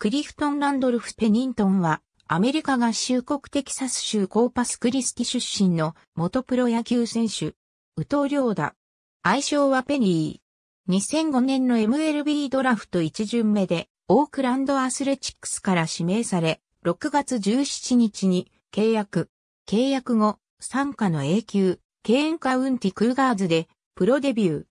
クリフトン・ランドルフ・ペニントンは、アメリカ合衆国テキサス州コーパスクリスティ出身の元プロ野球選手、宇藤良だ。愛称はペニー。2005年の MLB ドラフト1巡目で、オークランドアスレチックスから指名され、6月17日に契約。契約後、参加の永久、ケーンカウンティクーガーズでプロデビュ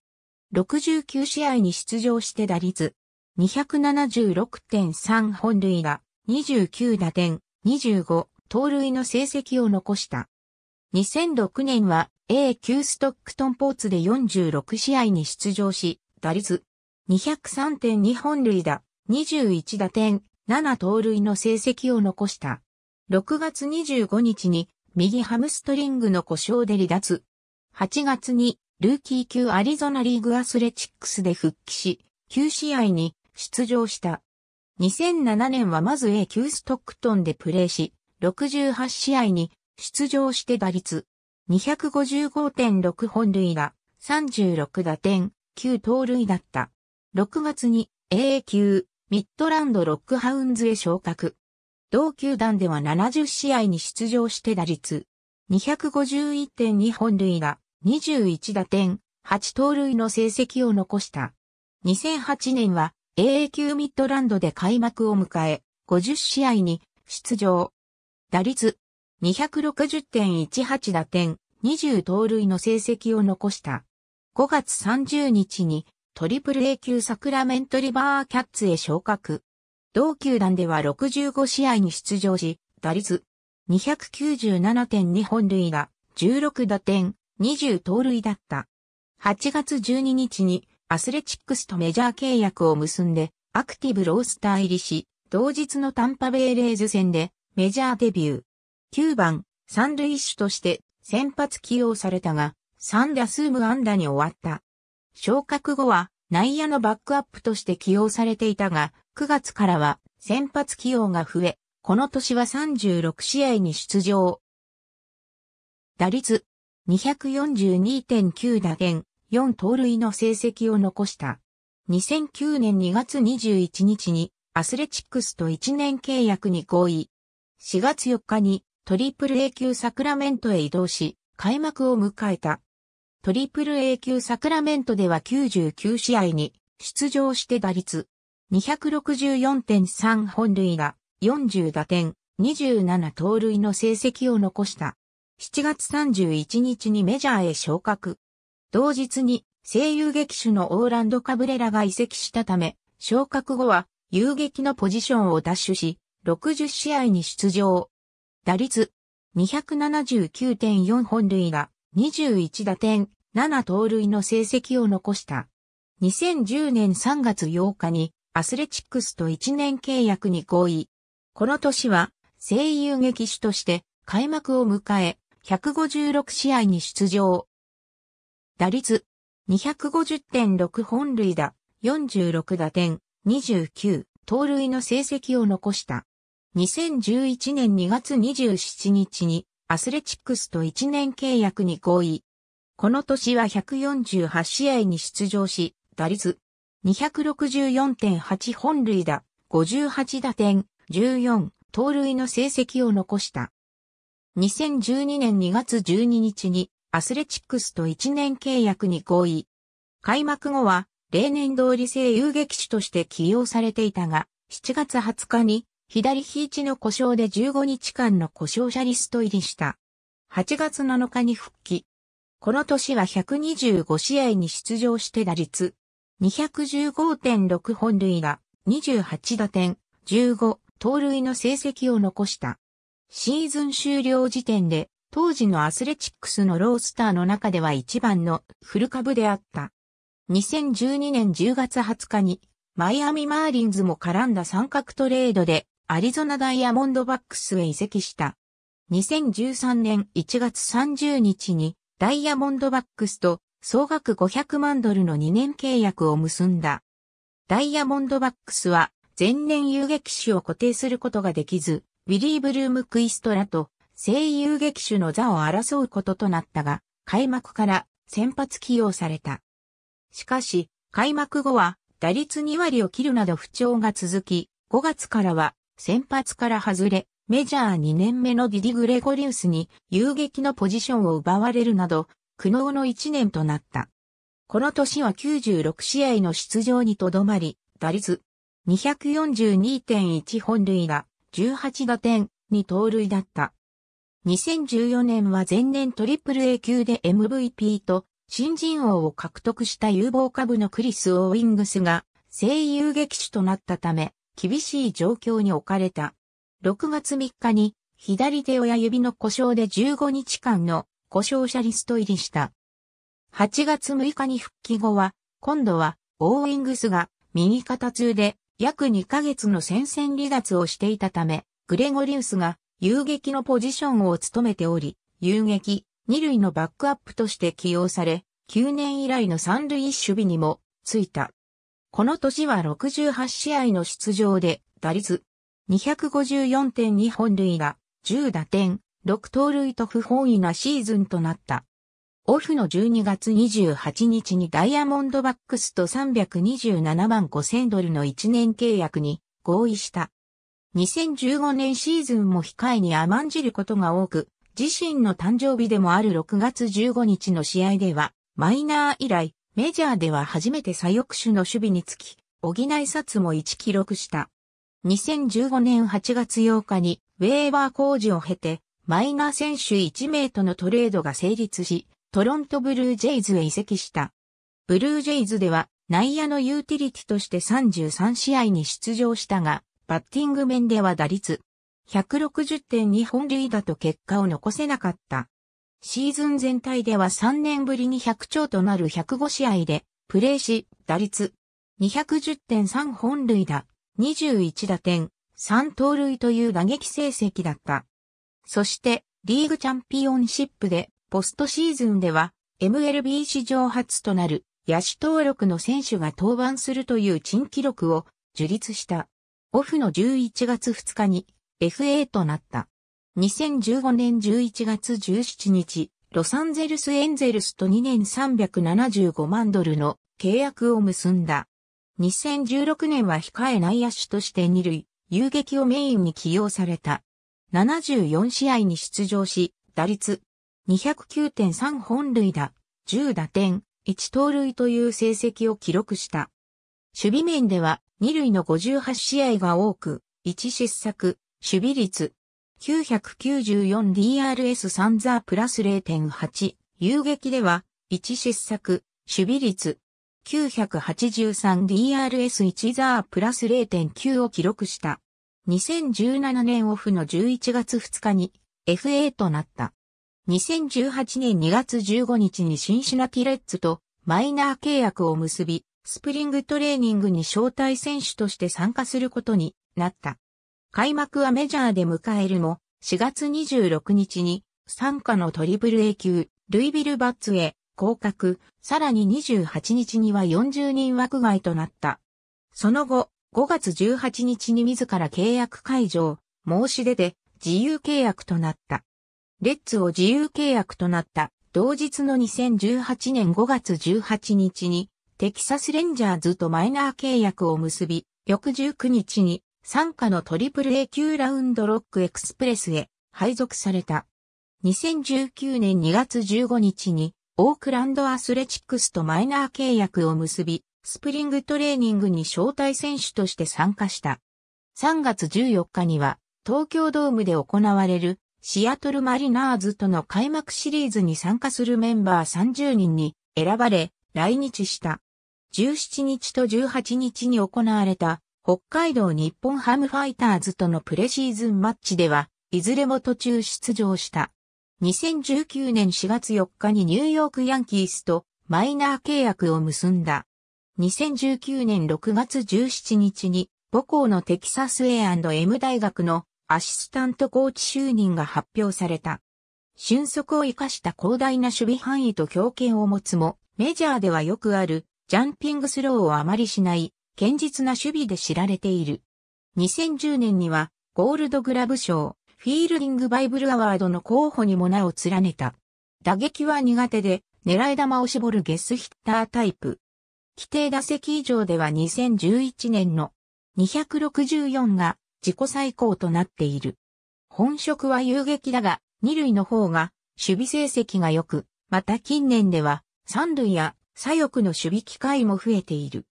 ー。69試合に出場して打率276.3本塁打、29打点、25盗塁の成績を残した。2006年は A 級ストックトンポーツで46試合に出場し、打率203.2本塁打、21打点、7盗塁の成績を残した。6月25日に右ハムストリングの故障で離脱。8月にルーキー級アリゾナリーグアスレチックスで復帰し、9試合に出場した。2007年はまず A 級ストックトンでプレーし、68試合に出場して打率255.6本塁打、36打点、9盗塁だった。6月に a 級ミッドランドロックハウンズへ昇格。同球団では70試合に出場して打率251.2本塁打、21打点、8盗塁の成績を残した。2008年は AA 級ミッドランドで開幕を迎え、50試合に出場。打率260.18打点、20盗塁の成績を残した。5月30日にトリプル A 級サクラメントリバーキャッツへ昇格。同球団では65試合に出場し、打率297.2本塁打、16打点、20盗塁だった。8月12日にアスレチックスとメジャー契約を結んで、アクティブロースター入りし、同日のタンパベイレーズ戦でメジャーデビュー。9番、三塁手として先発起用されたが、3打数無安打に終わった。昇格後は内野のバックアップとして起用されていたが、9月からは先発起用が増え、この年は36試合に出場。打率242.9打点4盗塁の成績を残した。2009年2月21日にアスレチックスと1年契約に合意。4月4日にトリプル A 級サクラメントへ移動し、開幕を迎えた。トリプル A 級サクラメントでは99試合に出場して打率264.3本塁打、40打点、27盗塁の成績を残した。7月31日にメジャーへ昇格。同日に声優劇種のオーランド・カブレラが移籍したため、昇格後は遊撃のポジションを奪取し、60試合に出場。打率279.4本塁が21打点、7盗塁の成績を残した。2010年3月8日にアスレチックスと1年契約に合意。この年は声優劇種として開幕を迎え、156試合に出場。打率、250.6本塁打、46打点、29、盗塁の成績を残した。2011年2月27日にアスレチックスと1年契約に合意。この年は148試合に出場し、打率264.8本塁打、58打点、14、盗塁の成績を残した。2012年2月12日にアスレチックスと1年契約に合意。開幕後は、例年通り声優劇手として起用されていたが、7月20日に、左肘の故障で15日間の故障者リスト入りした。8月7日に復帰。この年は125試合に出場して打率、215.6本塁打、28打点、15、盗塁の成績を残した。シーズン終了時点で当時のアスレチックスのロースターの中では一番のフル株であった。2012年10月20日にマイアミマーリンズも絡んだ三角トレードでアリゾナダイヤモンドバックスへ移籍した。2013年1月30日にダイヤモンドバックスと総額500万ドルの2年契約を結んだ。ダイヤモンドバックスは前年遊撃手を固定することができず、ウィリー・ブルームクイストラと声優劇手の座を争うこととなったが、開幕から先発起用された。しかし、開幕後は打率2割を切るなど不調が続き、5月からは先発から外れ、メジャー2年目のディディ・グレゴリウスに遊撃のポジションを奪われるなど、苦悩の1年となった。この年は96試合の出場にとどまり、打率242.1本塁打、18打点、2盗塁だった。2014年は前年 AAA 級で MVP と新人王を獲得した有望株のクリス・オーイングスが声優劇種となったため厳しい状況に置かれた。6月3日に左手親指の故障で15日間の故障者リスト入りした。8月6日に復帰後は、今度はオーイングスが右肩痛で約2ヶ月の戦線離脱をしていたため、グレゴリウスが遊撃のポジションを務めており、遊撃、二塁のバックアップとして起用され、9年以来の三塁守備にもついた。この年は68試合の出場で、打率254.2本塁が、10打点、6盗塁と不本意なシーズンとなった。オフの12月28日にダイヤモンドバックスと327万5000ドルの1年契約に合意した。2015年シーズンも控えに甘んじることが多く、自身の誕生日でもある6月15日の試合では、マイナー以来、メジャーでは初めて左翼手の守備につき、補い札も1記録した。2015年8月8日に、ウェーバー工事を経て、マイナー選手1名とのトレードが成立し、トロントブルージェイズへ移籍した。ブルージェイズでは内野のユーティリティとして33試合に出場したが、バッティング面では打率160.2本塁打と結果を残せなかった。シーズン全体では3年ぶりに100兆となる105試合で、プレーし、打率210.3本塁打、21打点、3盗塁という打撃成績だった。そして、リーグチャンピオンシップで、ポストシーズンでは、MLB 史上初となる、野手登録の選手が登板するという珍記録を樹立した。オフの11月2日に FA となった。2015年11月17日、ロサンゼルスエンゼルスと2年375万ドルの契約を結んだ。2016年は控え内野手として2塁、遊撃をメインに起用された。74試合に出場し、打率209.3本塁打、10打点、1盗塁という成績を記録した。守備面では2塁の58試合が多く、1失策、守備率、994DRS3 ザープラス0.8、遊撃では、1失策、守備率、983DRS1 ザープラス0.9を記録した。2017年オフの11月2日に FA となった。2018年2月15日に新シナティレッツとマイナー契約を結び、スプリングトレーニングに招待選手として参加することになった。開幕はメジャーで迎えるも、4月26日に、参加のトリプル A 級、ルイビルバッツへ、降格、さらに28日には40人枠外となった。その後、5月18日に自ら契約解除、申し出て自由契約となった。レッツを自由契約となった同日の2018年5月18日にテキサスレンジャーズとマイナー契約を結び、翌19日に参加のトリプル A 級ラウンドロックエクスプレスへ配属された。2019年2月15日にオークランドアスレチックスとマイナー契約を結び、スプリングトレーニングに招待選手として参加した。3月14日には東京ドームで行われるシアトルマリナーズとの開幕シリーズに参加するメンバー30人に選ばれ来日した。17日と18日に行われた北海道日本ハムファイターズとのプレシーズンマッチでは、いずれも途中出場した。2019年4月4日にニューヨークヤンキースとマイナー契約を結んだ。2019年6月17日に母校のテキサス A&M 大学のアシスタントコーチ就任が発表された。俊足を生かした広大な守備範囲と強権を持つも、メジャーではよくあるジャンピングスローをあまりしない、堅実な守備で知られている。2010年には、ゴールドグラブ賞、フィールディングバイブルアワードの候補にも名を連ねた。打撃は苦手で、狙い球を絞るゲスヒッタータイプ。規定打席以上では2011年の264が自己最高となっている。本職は遊撃だが、二塁の方が守備成績が良く、また近年では三塁や左翼の守備機会も増えている。